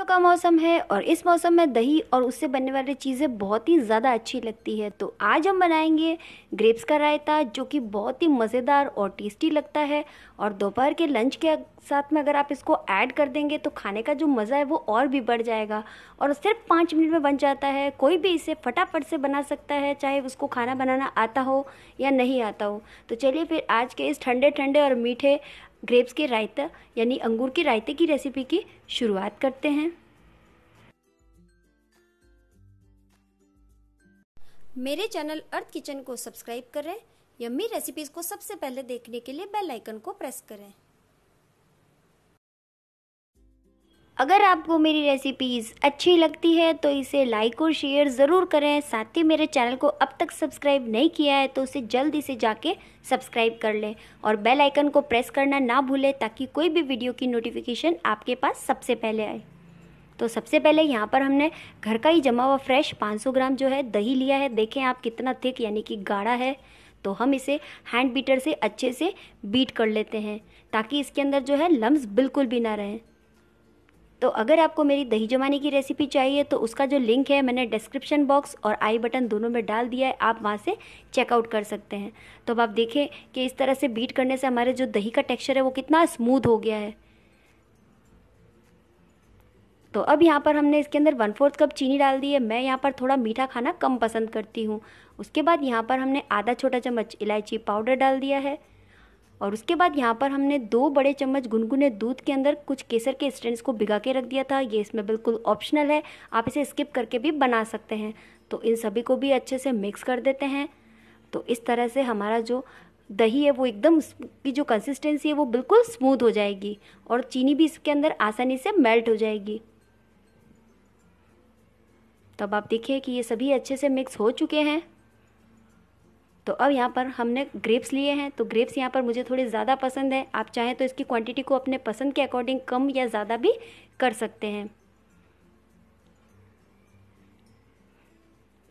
सर्दियों का मौसम है और इस मौसम में दही और उससे बनने वाली चीज़ें बहुत ही ज़्यादा अच्छी लगती है तो आज हम बनाएंगे ग्रेप्स का रायता जो कि बहुत ही मज़ेदार और टेस्टी लगता है और दोपहर के लंच के साथ में अगर आप इसको ऐड कर देंगे तो खाने का जो मज़ा है वो और भी बढ़ जाएगा और सिर्फ पाँच मिनट में बन जाता है कोई भी इसे फटाफट से बना सकता है चाहे उसको खाना बनाना आता हो या नहीं आता हो तो चलिए फिर आज के इस ठंडे ठंडे और मीठे ग्रेप्स के रायता यानी अंगूर के रायते की रेसिपी की शुरुआत करते हैं मेरे चैनल अर्थ किचन को सब्सक्राइब करें यम्मी रेसिपीज़ को सबसे पहले देखने के लिए बेल आइकन को प्रेस करें अगर आपको मेरी रेसिपीज़ अच्छी लगती है तो इसे लाइक और शेयर ज़रूर करें साथ ही मेरे चैनल को अब तक सब्सक्राइब नहीं किया है तो उसे जल्दी से जाके सब्सक्राइब कर लें और बेल आइकन को प्रेस करना ना भूलें ताकि कोई भी वीडियो की नोटिफिकेशन आपके पास सबसे पहले आए तो सबसे पहले यहाँ पर हमने घर का ही जमा हुआ फ्रेश 500 ग्राम जो है दही लिया है देखें आप कितना थिक यानी कि गाढ़ा है तो हम इसे हैंड बीटर से अच्छे से बीट कर लेते हैं ताकि इसके अंदर जो है लम्ब बिल्कुल भी ना रहें तो अगर आपको मेरी दही जमाने की रेसिपी चाहिए तो उसका जो लिंक है मैंने डिस्क्रिप्शन बॉक्स और आई बटन दोनों में डाल दिया है आप वहाँ से चेकआउट कर सकते हैं तो अब आप देखें कि इस तरह से बीट करने से हमारे जो दही का टेक्स्चर है वो कितना स्मूथ हो गया है तो अब यहाँ पर हमने इसके अंदर वन फोर्थ कप चीनी डाल दी है मैं यहाँ पर थोड़ा मीठा खाना कम पसंद करती हूँ उसके बाद यहाँ पर हमने आधा छोटा चम्मच इलायची पाउडर डाल दिया है और उसके बाद यहाँ पर हमने दो बड़े चम्मच गुनगुने दूध के अंदर कुछ केसर के स्टेंट्स को भिगा के रख दिया था ये इसमें बिल्कुल ऑप्शनल है आप इसे स्किप करके भी बना सकते हैं तो इन सभी को भी अच्छे से मिक्स कर देते हैं तो इस तरह से हमारा जो दही है वो एकदम की जो कंसिस्टेंसी है वो बिल्कुल स्मूथ हो जाएगी और चीनी भी इसके अंदर आसानी से मेल्ट हो जाएगी तब आप देखिए कि ये सभी अच्छे से मिक्स हो चुके हैं तो अब यहाँ पर हमने ग्रेप्स लिए हैं तो ग्रेप्स यहाँ पर मुझे थोड़े ज़्यादा पसंद है आप चाहें तो इसकी क्वांटिटी को अपने पसंद के अकॉर्डिंग कम या ज़्यादा भी कर सकते हैं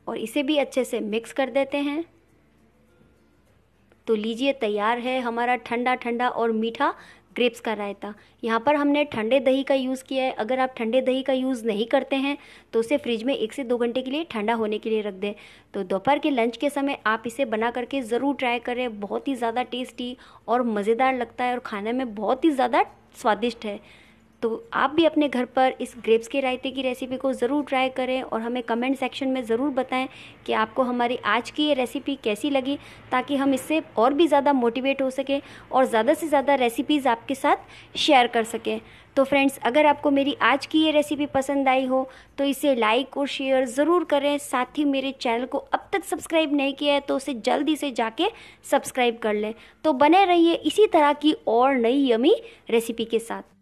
और इसे भी अच्छे से मिक्स कर देते हैं तो लीजिए तैयार है हमारा ठंडा ठंडा और मीठा ग्रेप्स का रायता यहाँ पर हमने ठंडे दही का यूज़ किया है अगर आप ठंडे दही का यूज़ नहीं करते हैं तो उसे फ्रिज में एक से दो घंटे के लिए ठंडा होने के लिए रख दें तो दोपहर के लंच के समय आप इसे बना करके ज़रूर ट्राई करें बहुत ही ज़्यादा टेस्टी और मज़ेदार लगता है और खाने में बहुत ही ज़्यादा स्वादिष्ट है तो आप भी अपने घर पर इस ग्रेप्स के रायते की रेसिपी को ज़रूर ट्राई करें और हमें कमेंट सेक्शन में ज़रूर बताएं कि आपको हमारी आज की ये रेसिपी कैसी लगी ताकि हम इससे और भी ज़्यादा मोटिवेट हो सकें और ज़्यादा से ज़्यादा रेसिपीज़ आपके साथ शेयर कर सकें तो फ्रेंड्स अगर आपको मेरी आज की ये रेसिपी पसंद आई हो तो इसे लाइक और शेयर ज़रूर करें साथ ही मेरे चैनल को अब तक सब्सक्राइब नहीं किया है तो उसे जल्दी से जाके सब्सक्राइब कर लें तो बने रहिए इसी तरह की और नई यमी रेसिपी के साथ